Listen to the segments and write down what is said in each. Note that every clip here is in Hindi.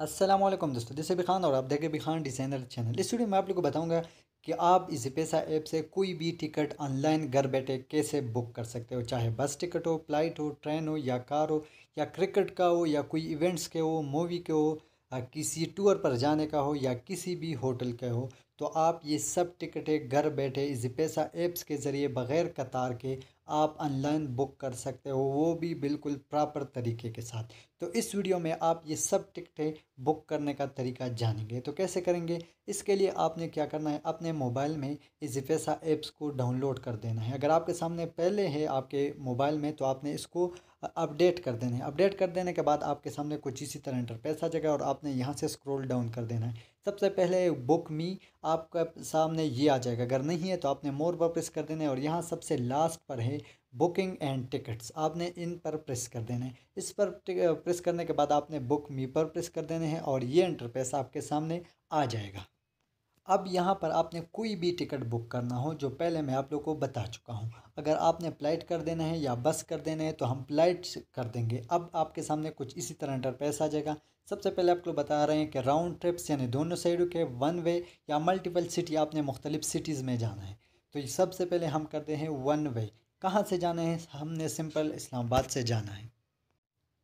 असलम दोस्तों जैसे बिखान खान और आप देखें खान डिज़ाइनर चैनल इस वीडियो में आप लोगों को बताऊंगा कि आप इस पैसा ऐप से कोई भी टिकट ऑनलाइन घर बैठे कैसे बुक कर सकते हो चाहे बस टिकट हो फ्लाइट हो ट्रेन हो या कार हो या क्रिकेट का हो या कोई इवेंट्स के हो मूवी के हो किसी टूर पर जाने का हो या किसी भी होटल के हो तो आप ये सब टिकटें घर बैठे इस पैसा ऐप्स के ज़रिए बग़ैर कतार के आप ऑनलाइन बुक कर सकते हो वो भी बिल्कुल प्रॉपर तरीके के साथ तो इस वीडियो में आप ये सब टिकटें बुक करने का तरीका जानेंगे तो कैसे करेंगे इसके लिए आपने क्या करना है अपने मोबाइल में इस पैसा ऐप्स को डाउनलोड कर देना है अगर आपके सामने पहले है आपके मोबाइल में तो आपने इसको अपडेट कर देना है अपडेट कर देने के बाद आपके सामने कुछ इसी तरह इंटरपेस आ जाएगा और आपने यहाँ से स्क्रोल डाउन कर देना है सबसे पहले बुक मी आपका सामने ये आ जाएगा अगर नहीं है तो आपने मोर पर प्रेस कर देना है और यहाँ सबसे लास्ट पर है बुकिंग एंड टिकट्स आपने इन पर प्रेस कर देना है इस पर प्रेस करने के बाद आपने बुक मी पर प्रेस कर देने हैं और ये इंटरप्रेस आपके सामने आ जाएगा अब यहाँ पर आपने कोई भी टिकट बुक करना हो जो पहले मैं आप लोगों को बता चुका हूँ अगर आपने फ्लाइट कर देना है या बस कर देना है तो हम फ्लाइट कर देंगे अब आपके सामने कुछ इसी तरह इंटरफेस आ जाएगा सबसे पहले आपको बता रहे हैं कि राउंड ट्रिप्स यानी दोनों साइडों के वन वे या मल्टीपल सिटी आपने मुख्तलिफ़ सिटीज़ में जाना है तो सबसे पहले हम करते हैं वन वे कहाँ से जाना है हमने सिंपल इस्लामाबाद से जाना है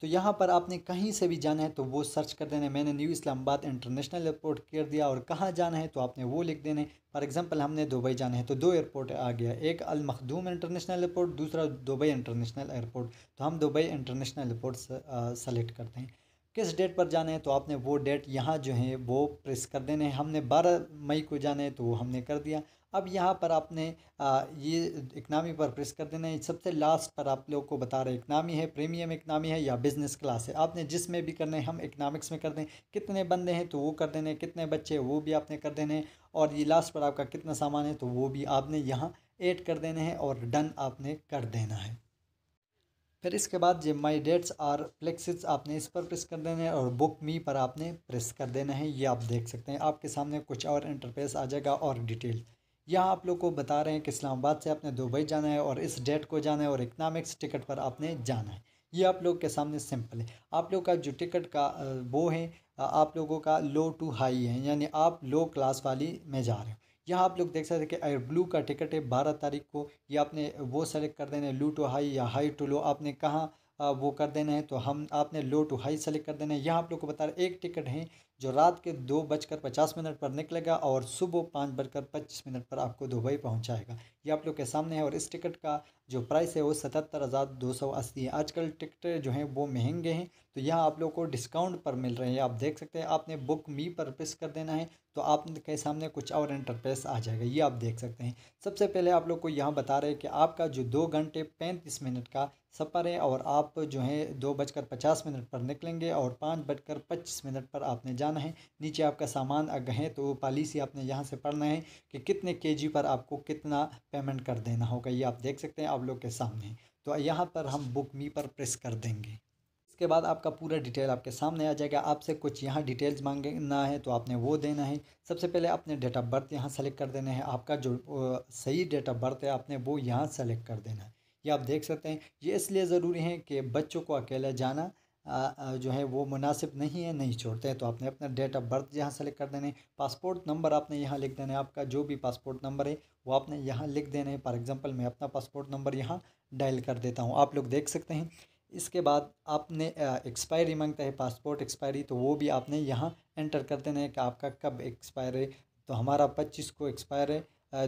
तो यहाँ पर आपने कहीं से भी जाना है तो वो सर्च कर देना है मैंने न्यू इस्लामाबाद इंटरनेशनल एयरपोर्ट कर दिया और कहाँ जाना है तो आपने वो लिख देने फॉर एग्ज़ाम्पल हमने दुबई जाना है तो दो एयरपोर्ट आ गया एक अल मखदूम इंटरनेशनल एयरपोर्ट दूसरा दुबई इंटरनेशनल एयरपोर्ट तो हम दुबई इंटरनेशनल एयरपोर्ट सेलेक्ट करते हैं किस डेट पर जाना है तो आपने वो डेट यहाँ जो है वो प्रेस कर देने हैं हमने बारह मई को जाना है तो वो हमने कर दिया अब यहाँ पर आपने ये इकनॉमी पर प्रेस कर देना है सबसे लास्ट पर आप लोग को बता रहे इकनॉमी है प्रीमियम इकनॉमी है या बिज़नेस क्लास है आपने जिसमें भी करना है हम इकनॉमिक्स में कर दें कितने बंदे हैं तो वो कर देने कितने बच्चे हैं वो भी आपने कर देने हैं और ये लास्ट पर आपका कितना सामान है तो वो भी आपने यहाँ एड कर देने हैं और डन आपने कर देना है फिर इसके बाद जो माई डेट्स आर फ्लेक्सिस आपने इस पर प्रेस कर देना है और बुक मी पर आपने प्रेस कर देना है ये आप देख सकते हैं आपके सामने कुछ और इंटरफेस आ जाएगा और डिटेल यहाँ आप लोग को बता रहे हैं कि इस्लामाबाद से आपने दुबई जाना है और इस डेट को जाना है और इकनॉमिक्स टिकट पर आपने जाना है ये आप लोग के सामने सिंपल है आप लोग का जो टिकट का वो है आप लोगों का लो टू हाई है यानी आप लो क्लास वाली में जा रहे हो यहाँ आप लोग देख सकते हैं कि एयर ब्लू का टिकट है बारह तारीख को ये आपने वो सेलेक्ट कर देना है लो टू हाई या हाई टू लो आपने कहाँ वो कर देना है तो हम आपने लो टू हाई सेलेक्ट कर देना है यहाँ आप लोग को बता रहे एक टिकट है जो रात के दो बजकर पचास मिनट पर निकलेगा और सुबह पाँच बजकर पच्चीस मिनट पर आपको दुबई पहुंचाएगा ये आप लोग के सामने है और इस टिकट का जो प्राइस है वो सतहत्तर हज़ार दो सौ अस्सी है आजकल टिकट जो हैं वो महंगे हैं तो यहाँ आप लोग को डिस्काउंट पर मिल रहे हैं आप देख सकते हैं आपने बुक मी पर प्रेस कर देना है तो आपके सामने कुछ और इंटरप्रेस आ जाएगा ये आप देख सकते हैं सबसे पहले आप लोग को यहाँ बता रहे हैं कि आपका जो दो घंटे पैंतीस मिनट का सफ़र है और आप जो है दो बजकर पचास मिनट पर निकलेंगे और पाँच बजकर पच्चीस मिनट पर आपने जाना जाना है नीचे आपका सामान अग है तो पॉलिसी आपने यहाँ से पढ़ना है कि कितने केजी पर आपको कितना पेमेंट कर देना होगा ये आप देख सकते हैं आप लोग के सामने तो यहाँ पर हम बुक मी पर प्रेस कर देंगे इसके बाद आपका पूरा डिटेल आपके सामने आ जाएगा आपसे कुछ यहाँ डिटेल्स मांगना है तो आपने वो देना है सबसे पहले आपने डेट ऑफ बर्थ यहाँ सेलेक्ट कर देना है आपका जो सही डेट ऑफ बर्थ है आपने वो यहाँ सेलेक्ट कर देना है ये आप देख सकते हैं ये इसलिए ज़रूरी है कि बच्चों को अकेला जाना जो है वो मुनासिब नहीं है नहीं छोड़ते हैं तो आपने अपना डेट ऑफ बर्थ यहाँ सेलेक्ट कर देने पासपोर्ट नंबर आपने यहाँ लिख देना है आपका जो भी पासपोर्ट नंबर है वो आपने यहाँ लिख देने हैं फॉर एग्ज़ाम्पल मैं अपना पासपोर्ट नंबर यहाँ डायल कर देता हूँ आप लोग देख सकते हैं इसके बाद आपने एक्सपायरी मांगता है पासपोर्ट एक्सपायरी तो वो भी आपने यहाँ एंटर कर देना है कि आपका कब एक्सपायर है तो हमारा पच्चीस को एक्सपायर है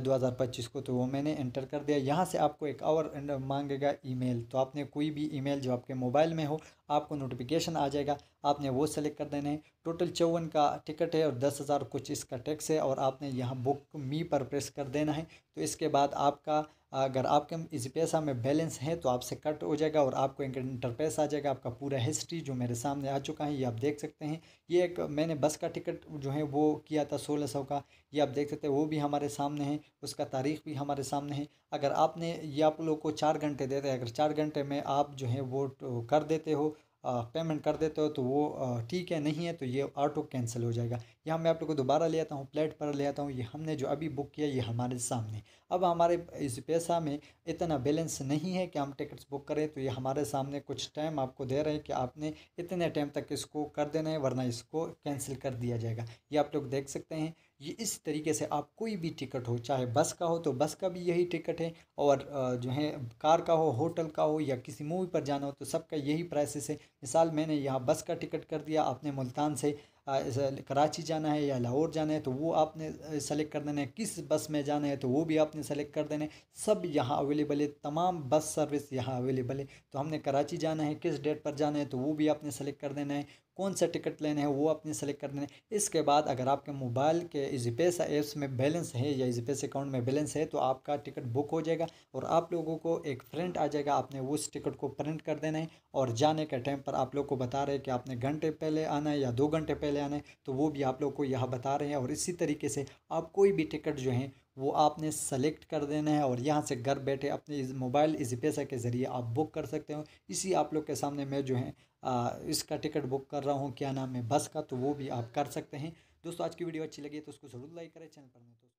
पच्चीस को तो वो मैंने एंटर कर दिया यहाँ से आपको एक और मांगेगा ईमेल तो आपने कोई भी ईमेल जो आपके मोबाइल में हो आपको नोटिफिकेशन आ जाएगा आपने वो सेलेक्ट कर देना है टोटल चौवन का टिकट है और दस हज़ार कुछ इसका टैक्स है और आपने यहाँ बुक मी पर प्रेस कर देना है तो इसके बाद आपका अगर आपके इस पैसा में बैलेंस है तो आपसे कट हो जाएगा और आपको एक इंटरपेस आ जाएगा आपका पूरा हिस्ट्री जो मेरे सामने आ चुका है ये आप देख सकते हैं ये एक मैंने बस का टिकट जो है वो किया था सोलह सौ का ये आप देख सकते हैं वो भी हमारे सामने है उसका तारीख भी हमारे सामने है अगर आपने ये आप लोग को चार घंटे देते हैं अगर चार घंटे में आप जो है वो कर देते हो पेमेंट कर देते हो तो वो ठीक है नहीं है तो ये ऑटो कैंसिल हो जाएगा यहाँ मैं आप लोग को दोबारा ले आता हूँ प्लेट पर ले आता हूँ ये हमने जो अभी बुक किया ये हमारे सामने अब हमारे इस पैसा में इतना बैलेंस नहीं है कि हम टिकट्स बुक करें तो ये हमारे सामने कुछ टाइम आपको दे रहे हैं कि आपने इतने टाइम तक इसको कर देना है वरना इसको कैंसिल कर दिया जाएगा ये आप लोग देख सकते हैं ये इस तरीके से आप कोई भी टिकट हो चाहे बस का हो तो बस का भी यही टिकट है और जो है कार का हो होटल का हो या किसी मूवी पर जाना हो तो सबका यही प्राइसेस है मिसाल मैंने यहाँ बस का टिकट कर दिया आपने मुल्तान से कराची जाना है या लाहौर जाना है तो वो आपने सेलेक्ट कर देना है किस बस में जाना है तो वो भी आपने सेलेक्ट कर देना है सब यहाँ अवेलेबल है तमाम बस सर्विस यहाँ अवेलेबल है तो हमने कराची जाना है किस डेट पर जाना है तो वो भी आपने सेलेक्ट कर देना है कौन सा टिकट लेना है वो अपने सेलेक्ट कर देना है इसके बाद अगर आपके मोबाइल के इजी पैसा ऐप्स में बैलेंस है या इजी पैसे अकाउंट में बैलेंस है तो आपका टिकट बुक हो जाएगा और आप लोगों को एक प्रिंट आ जाएगा आपने उस टिकट को प्रिंट कर देना है और जाने के टाइम पर आप लोग को बता रहे हैं कि आपने घंटे पहले आना है या दो घंटे पहले आना है तो वो भी आप लोग को यहाँ बता रहे हैं और इसी तरीके से आप कोई भी टिकट जो है वो आपने सेलेक्ट कर देना है और यहाँ से घर बैठे अपने मोबाइल इस पैसा के ज़रिए आप बुक कर सकते हो इसी आप लोग के सामने मैं जो है आ, इसका टिकट बुक कर रहा हूँ क्या नाम है बस का तो वो भी आप कर सकते हैं दोस्तों आज की वीडियो अच्छी लगी तो उसको ज़रूर लाइक करें चैनल पर मैं दोस्तों